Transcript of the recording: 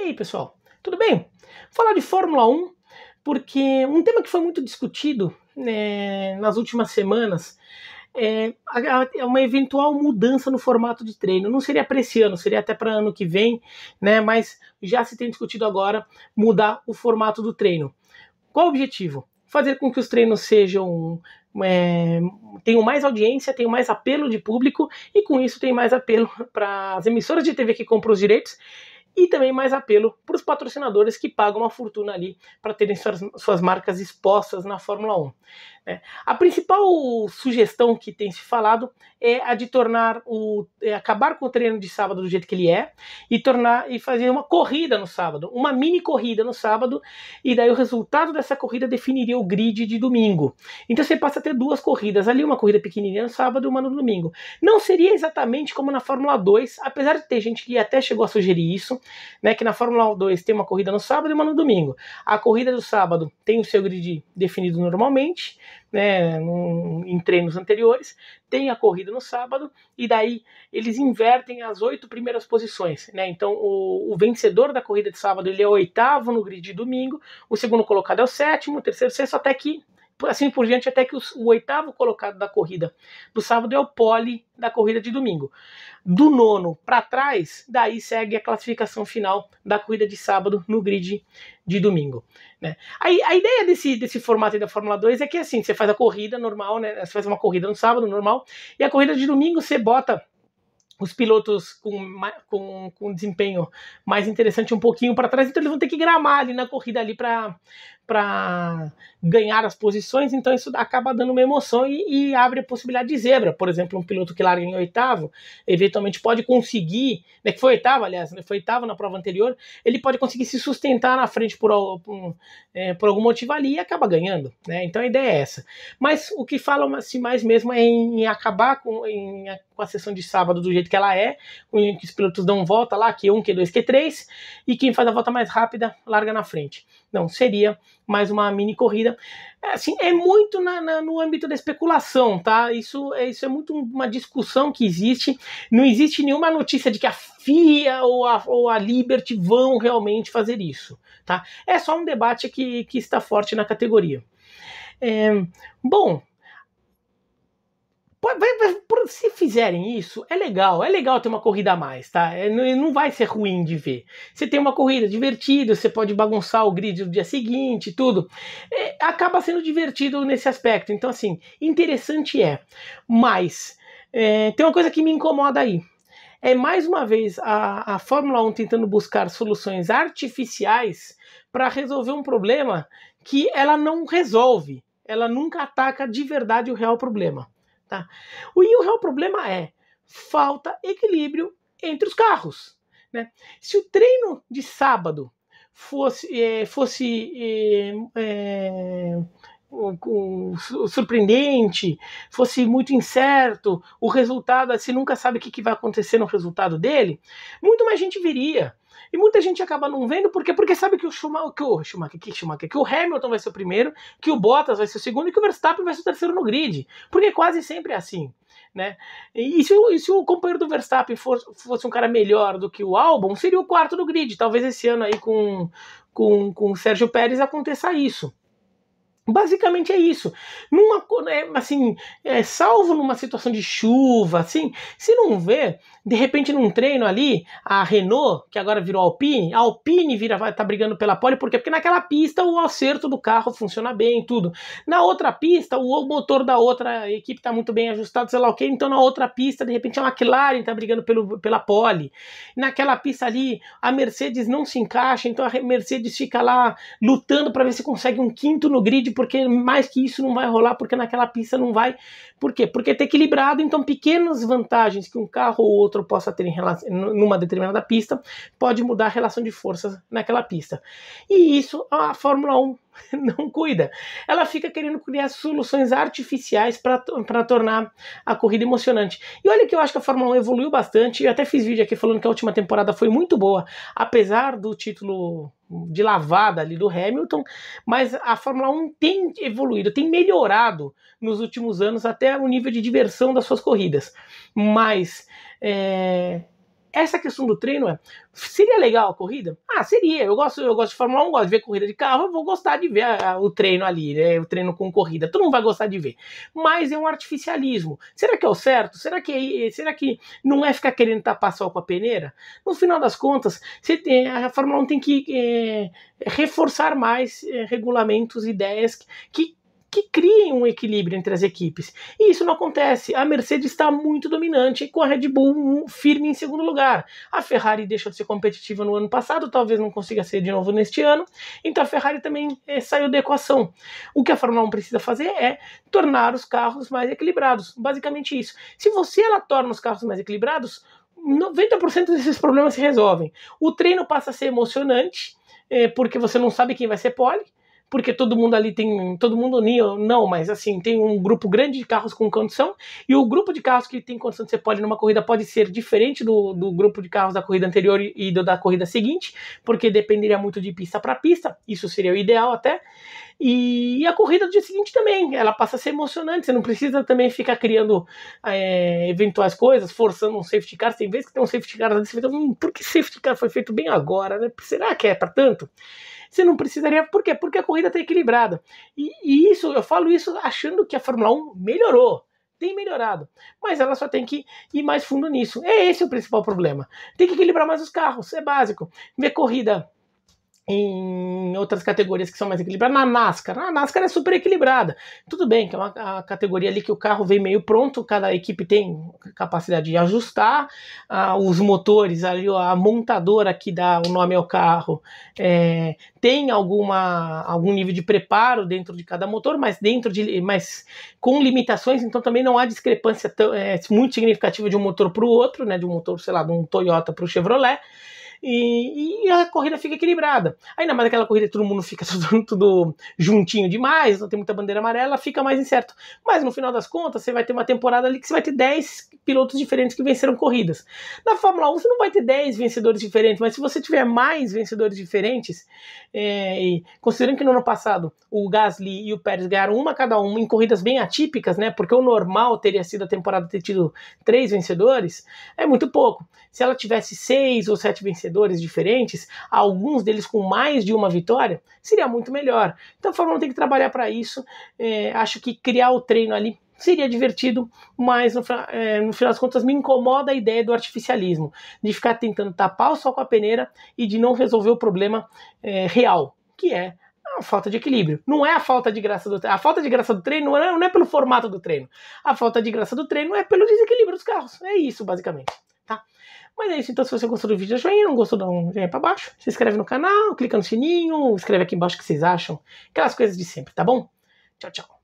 E aí, pessoal, tudo bem? Vou falar de Fórmula 1, porque um tema que foi muito discutido né, nas últimas semanas é, é uma eventual mudança no formato de treino. Não seria para esse ano, seria até para ano que vem, né? Mas já se tem discutido agora mudar o formato do treino. Qual o objetivo? Fazer com que os treinos sejam é, tenham mais audiência, tenham mais apelo de público e com isso tem mais apelo para as emissoras de TV que compram os direitos e também mais apelo para os patrocinadores que pagam uma fortuna ali para terem suas, suas, marcas expostas na Fórmula 1. Né? A principal sugestão que tem se falado é a de tornar o é acabar com o treino de sábado do jeito que ele é e tornar e fazer uma corrida no sábado, uma mini corrida no sábado e daí o resultado dessa corrida definiria o grid de domingo. Então você passa a ter duas corridas ali, uma corrida pequenininha no sábado e uma no domingo. Não seria exatamente como na Fórmula 2, apesar de ter gente que até chegou a sugerir isso, né? Que na Fórmula 2 tem uma corrida no sábado e uma no domingo. A corrida do sábado tem o seu grid definido normalmente, né? Num, em treinos anteriores, tem a corrida no sábado e daí eles invertem as oito primeiras posições, né? Então o, o vencedor da corrida de sábado ele é oitavo no grid de domingo, o segundo colocado é o sétimo, o terceiro sexto até que assim por diante, até que o o oitavo colocado da corrida do sábado é o pole da corrida de domingo. Do nono para trás, daí segue a classificação final da corrida de sábado no grid de domingo. Né? A, a ideia desse, desse formato da Fórmula 2 é que assim, você faz a corrida normal, né? Você faz uma corrida no sábado normal, e a corrida de domingo você bota os pilotos com, com, com desempenho mais interessante um pouquinho para trás, então eles vão ter que gramar ali na corrida ali para para ganhar as posições, então isso acaba dando uma emoção e, e, abre a possibilidade de zebra. Por exemplo, um piloto que larga em oitavo, eventualmente pode conseguir, né, que foi oitavo, aliás, né, foi oitavo na prova anterior, ele pode conseguir se sustentar na frente por, por, é, por algum motivo ali e acaba ganhando. Né? Então a ideia é essa. Mas o que fala-se mais mesmo é em, em acabar com, em, com a sessão de sábado do jeito que ela é, em que os pilotos dão volta lá, Q1, Q2, Q3, e quem faz a volta mais rápida larga na frente. Não, seria mais uma mini corrida. É, assim, é muito na, na, no âmbito da especulação, tá? Isso é, isso é muito uma discussão que existe. Não existe nenhuma notícia de que a FIA ou a, ou a Liberty vão realmente fazer isso, tá? É só um debate que, que está forte na categoria. É, bom, se fizerem isso, é legal, é legal ter uma corrida a mais, tá? É, não vai ser ruim de ver. Você tem uma corrida divertida, você pode bagunçar o grid do dia seguinte, tudo. É, acaba sendo divertido nesse aspecto. Então, assim, interessante é. Mas é, tem uma coisa que me incomoda aí. É mais uma vez a, a Fórmula 1 tentando buscar soluções artificiais para resolver um problema que ela não resolve. Ela nunca ataca de verdade o real problema. Tá? O, e o real problema é falta equilíbrio entre os carros. Né? Se o treino de sábado fosse, é, fosse é, é, o, o surpreendente, fosse muito incerto, o resultado, você nunca sabe o que, que vai acontecer no resultado dele, muito mais gente viria. E muita gente acaba não vendo, por quê? Porque sabe que o Schumacher, que o Schumacher, que Schumacher, que o Hamilton vai ser o primeiro, que o Bottas vai ser o segundo e que o Verstappen vai ser o terceiro no grid. Porque é quase sempre é assim. Né? E, se, e se o companheiro do Verstappen for, fosse um cara melhor do que o Albon, seria o quarto no grid. Talvez esse ano aí com, com, com o Sérgio Pérez aconteça isso. Basicamente é isso. Numa, né, assim, é, salvo numa situação de chuva, assim, se não vê, de repente num treino ali, a Renault, que agora virou Alpine, a Alpine vira, vai, tá brigando pela pole, por quê? Porque naquela pista o acerto do carro funciona bem, tudo. Na outra pista, o motor da outra equipe tá muito bem ajustado, sei lá o quê, então na outra pista, de repente a McLaren tá brigando pelo, pela pole. Naquela pista ali, a Mercedes não se encaixa, então a Mercedes fica lá lutando para ver se consegue um quinto no grid porque mais que isso não vai rolar, porque naquela pista não vai. Por quê? Porque está equilibrado, então pequenas vantagens que um carro ou outro possa ter em relação, numa determinada pista pode mudar a relação de forças naquela pista. E isso a Fórmula 1 não cuida. Ela fica querendo criar soluções artificiais para tornar a corrida emocionante. E olha que eu acho que a Fórmula 1 evoluiu bastante. Eu até fiz vídeo aqui falando que a última temporada foi muito boa, apesar do título de lavada ali do Hamilton, mas a Fórmula 1 tem evoluído, tem melhorado nos últimos anos até o nível de diversão das suas corridas. Mas é, essa questão do treino é, seria legal a corrida? Ah, seria. Eu gosto, eu gosto de Fórmula 1, gosto de ver corrida de carro, eu vou gostar de ver a, o treino ali, né? O treino com corrida. Todo mundo vai gostar de ver. Mas é um artificialismo. Será que é o certo? Será que é será que não é ficar querendo tapar sol com a peneira? No final das contas, tem, a Fórmula 1 tem que é, reforçar mais é, regulamentos, ideias que, que que criem um equilíbrio entre as equipes. E isso não acontece. A Mercedes está muito dominante, com a Red Bull firme em segundo lugar. A Ferrari deixou de ser competitiva no ano passado, talvez não consiga ser de novo neste ano. Então a Ferrari também é, saiu da equação. O que a Fórmula 1 precisa fazer é tornar os carros mais equilibrados. Basicamente isso. Se você ela torna os carros mais equilibrados, 90% desses problemas se resolvem. O treino passa a ser emocionante, é, porque você não sabe quem vai ser pole porque todo mundo ali tem. Todo mundo não, mas assim, tem um grupo grande de carros com condição, e o grupo de carros que tem condição de ser pole numa corrida pode ser diferente do, do grupo de carros da corrida anterior e do, da corrida seguinte, porque dependeria muito de pista para pista, isso seria o ideal até. E, a corrida do dia seguinte também, ela passa a ser emocionante, você não precisa também ficar criando é, eventuais coisas, forçando um safety car. Tem vezes que tem um safety car, você fica, hum, por que safety car foi feito bem agora, né? Será que é para tanto? Você não precisaria, por quê? Porque a corrida está equilibrada. E, e isso, eu falo isso achando que a Fórmula 1 melhorou tem melhorado, mas ela só tem que ir mais fundo nisso. É esse o principal problema. Tem que equilibrar mais os carros, é básico. Ver corrida em outras categorias que são mais equilibradas. Na NASCAR, a NASCAR é super equilibrada. Tudo bem, que é uma categoria ali que o carro vem meio pronto, cada equipe tem capacidade de ajustar ah, os motores, ali a montadora que dá o nome ao carro é, tem alguma, algum nível de preparo dentro de cada motor, mas dentro de, mas com limitações, então também não há discrepância tão, é, muito significativa de um motor para o outro, né, de um motor, sei lá, de um Toyota para o Chevrolet e, e a corrida fica equilibrada. Ainda mais aquela corrida que todo mundo fica tudo, tudo juntinho demais, não tem muita bandeira amarela, fica mais incerto. Mas no final das contas, você vai ter uma temporada ali que você vai ter 10 pilotos diferentes que venceram corridas. Na Fórmula 1, você não vai ter 10 vencedores diferentes, mas se você tiver mais vencedores diferentes, é, e, considerando que no ano passado o Gasly e o Pérez ganharam uma cada uma em corridas bem atípicas, né? Porque o normal teria sido a temporada ter tido três vencedores, é muito pouco. Se ela tivesse seis ou sete vencedores, vencedores diferentes, alguns deles com mais de uma vitória, seria muito melhor. Então a Fórmula 1 tem que trabalhar para isso. É, acho que criar o treino ali seria divertido, mas no, é, no, final das contas me incomoda a ideia do artificialismo, de ficar tentando tapar o sol com a peneira e de não resolver o problema é, real, que é a falta de equilíbrio. Não é a falta de graça do treino. A falta de graça do treino não é, não é pelo formato do treino. A falta de graça do treino é pelo desequilíbrio dos carros. É isso, basicamente tá? Mas é isso, então se você gostou do vídeo, dá joinha, não gostou, dá um joinha pra baixo, se inscreve no canal, clica no sininho, escreve aqui embaixo o que vocês acham, aquelas coisas de sempre, tá bom? Tchau, tchau.